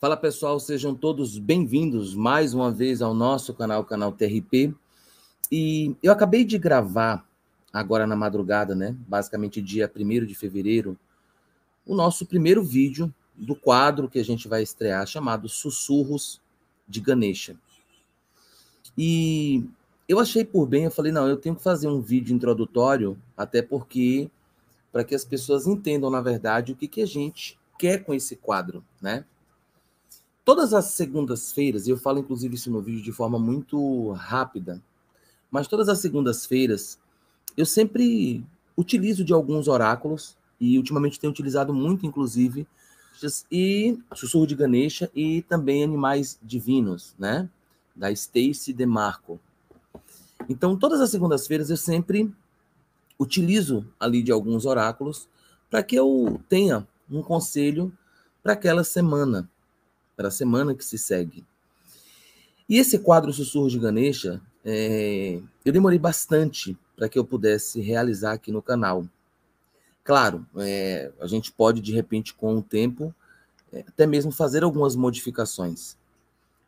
Fala pessoal, sejam todos bem-vindos mais uma vez ao nosso canal, canal TRP. E eu acabei de gravar agora na madrugada, né? Basicamente dia 1 de fevereiro, o nosso primeiro vídeo do quadro que a gente vai estrear chamado Sussurros de Ganesha. E eu achei por bem, eu falei, não, eu tenho que fazer um vídeo introdutório, até porque para que as pessoas entendam, na verdade, o que, que a gente quer com esse quadro, né? Todas as segundas-feiras, e eu falo inclusive isso no vídeo de forma muito rápida, mas todas as segundas-feiras eu sempre utilizo de alguns oráculos, e ultimamente tenho utilizado muito, inclusive, e Sussurro de Ganesha e também Animais Divinos, né? Da Stacy DeMarco. Então, todas as segundas-feiras eu sempre utilizo ali de alguns oráculos para que eu tenha um conselho para aquela semana para a semana que se segue. E esse quadro Sussurro de Ganesha, é, eu demorei bastante para que eu pudesse realizar aqui no canal. Claro, é, a gente pode, de repente, com o tempo, é, até mesmo fazer algumas modificações.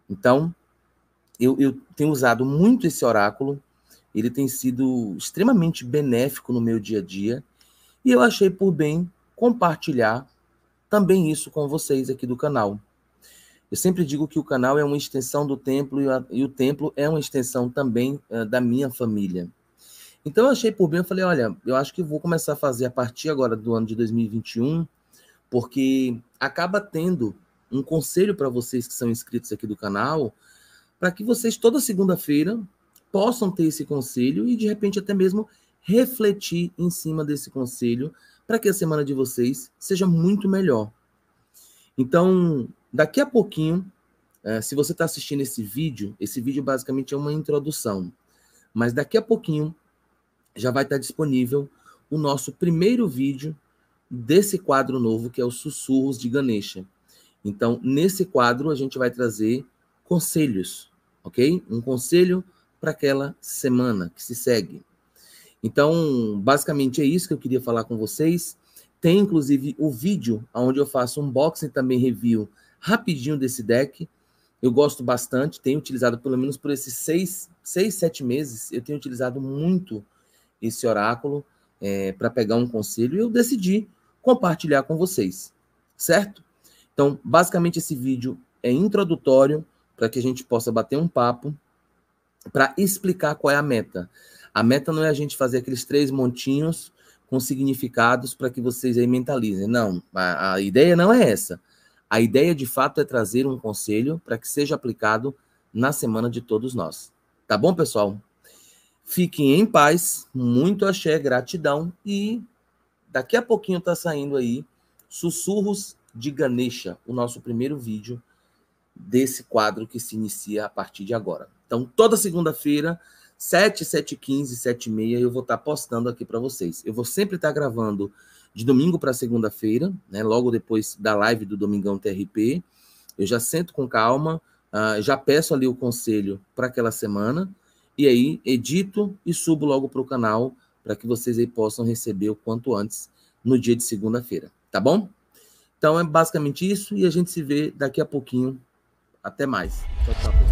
Então, eu, eu tenho usado muito esse oráculo, ele tem sido extremamente benéfico no meu dia a dia, e eu achei por bem compartilhar também isso com vocês aqui do canal. Eu sempre digo que o canal é uma extensão do templo e, a, e o templo é uma extensão também uh, da minha família. Então eu achei por bem, eu falei, olha, eu acho que vou começar a fazer a partir agora do ano de 2021, porque acaba tendo um conselho para vocês que são inscritos aqui do canal, para que vocês toda segunda-feira possam ter esse conselho e de repente até mesmo refletir em cima desse conselho para que a semana de vocês seja muito melhor. Então, Daqui a pouquinho, é, se você está assistindo esse vídeo, esse vídeo basicamente é uma introdução, mas daqui a pouquinho já vai estar tá disponível o nosso primeiro vídeo desse quadro novo que é os Sussurros de Ganesha. Então, nesse quadro a gente vai trazer conselhos, ok? Um conselho para aquela semana que se segue. Então, basicamente é isso que eu queria falar com vocês. Tem inclusive o vídeo onde eu faço unboxing também review rapidinho desse deck. Eu gosto bastante, tenho utilizado pelo menos por esses seis, seis sete meses, eu tenho utilizado muito esse oráculo é, para pegar um conselho e eu decidi compartilhar com vocês, certo? Então, basicamente, esse vídeo é introdutório para que a gente possa bater um papo para explicar qual é a meta. A meta não é a gente fazer aqueles três montinhos com significados para que vocês aí mentalizem. Não, a, a ideia não é essa. A ideia de fato é trazer um conselho para que seja aplicado na semana de todos nós. Tá bom, pessoal? Fiquem em paz, muito axé, gratidão e daqui a pouquinho tá saindo aí Sussurros de Ganesha, o nosso primeiro vídeo desse quadro que se inicia a partir de agora. Então, toda segunda-feira, 7, 7h15, 7h30, eu vou estar tá postando aqui para vocês. Eu vou sempre estar tá gravando de domingo para segunda-feira, né, logo depois da live do Domingão TRP. Eu já sento com calma, uh, já peço ali o conselho para aquela semana, e aí edito e subo logo para o canal para que vocês aí possam receber o quanto antes no dia de segunda-feira, tá bom? Então é basicamente isso e a gente se vê daqui a pouquinho. Até mais. Tchau, tchau.